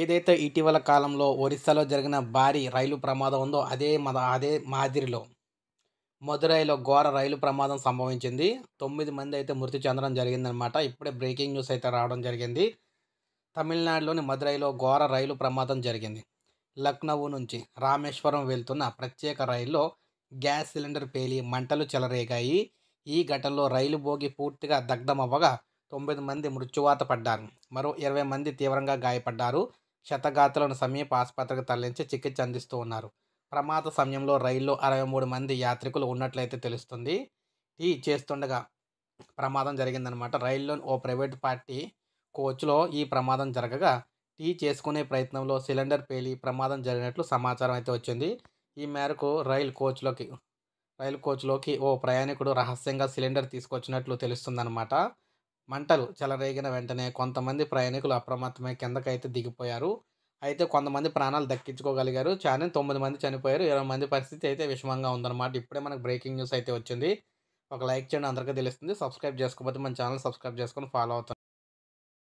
ఏదైతే ఇటీవల కాలంలో ఒరిస్సాలో జరిగిన భారీ రైలు ప్రమాదం ఉందో అదే మద అదే మాదిరిలో మదురైలో ఘోర రైలు ప్రమాదం సంభవించింది తొమ్మిది మంది అయితే మృతి చెందడం జరిగిందనమాట ఇప్పుడే బ్రేకింగ్ న్యూస్ అయితే రావడం జరిగింది తమిళనాడులోని మదురైలో ఘోర రైలు ప్రమాదం జరిగింది లక్నవూ నుంచి రామేశ్వరం వెళ్తున్న ప్రత్యేక రైల్లో గ్యాస్ సిలిండర్ పేలి మంటలు చెలరేగాయి ఈ ఘటనలో రైలు బోగి పూర్తిగా దగ్ధమవ్వగా తొమ్మిది మంది మృత్యువాత పడ్డారు మరో ఇరవై మంది తీవ్రంగా గాయపడ్డారు క్షతగాతులను సమీప ఆసుపత్రికి తరలించి చికిత్స అందిస్తూ ఉన్నారు ప్రమాద సమయంలో రైల్లో అరవై మూడు మంది యాత్రికులు ఉన్నట్లయితే తెలుస్తుంది టీ చేస్తుండగా ప్రమాదం జరిగిందనమాట రైల్లో ఓ ప్రైవేట్ పార్టీ కోచ్లో ఈ ప్రమాదం జరగగా టీ చేసుకునే ప్రయత్నంలో సిలిండర్ పేలి ప్రమాదం జరిగినట్లు సమాచారం అయితే వచ్చింది ఈ మేరకు రైలు కోచ్లోకి రైలు కోచ్లోకి ఓ ప్రయాణికుడు రహస్యంగా సిలిండర్ తీసుకొచ్చినట్లు తెలుస్తుందన్నమాట మంటలు చెలరేగిన వెంటనే కొంతమంది ప్రయాణికులు అప్రమత్తమై కిందకైతే దిగిపోయారు అయితే కొంతమంది ప్రాణాలు దక్కించుకోగలిగారు చాలా తొమ్మిది మంది చనిపోయారు ఇరవై మంది పరిస్థితి అయితే విషమంగా ఉందన్నమాట ఇప్పుడే మనకు బ్రేకింగ్ న్యూస్ అయితే వచ్చింది ఒక లైక్ చేయండి అందరికీ తెలుస్తుంది సబ్స్క్రైబ్ చేసుకోకపోతే మన ఛానల్ సబ్స్క్రైబ్ చేసుకొని ఫాలో అవుతాను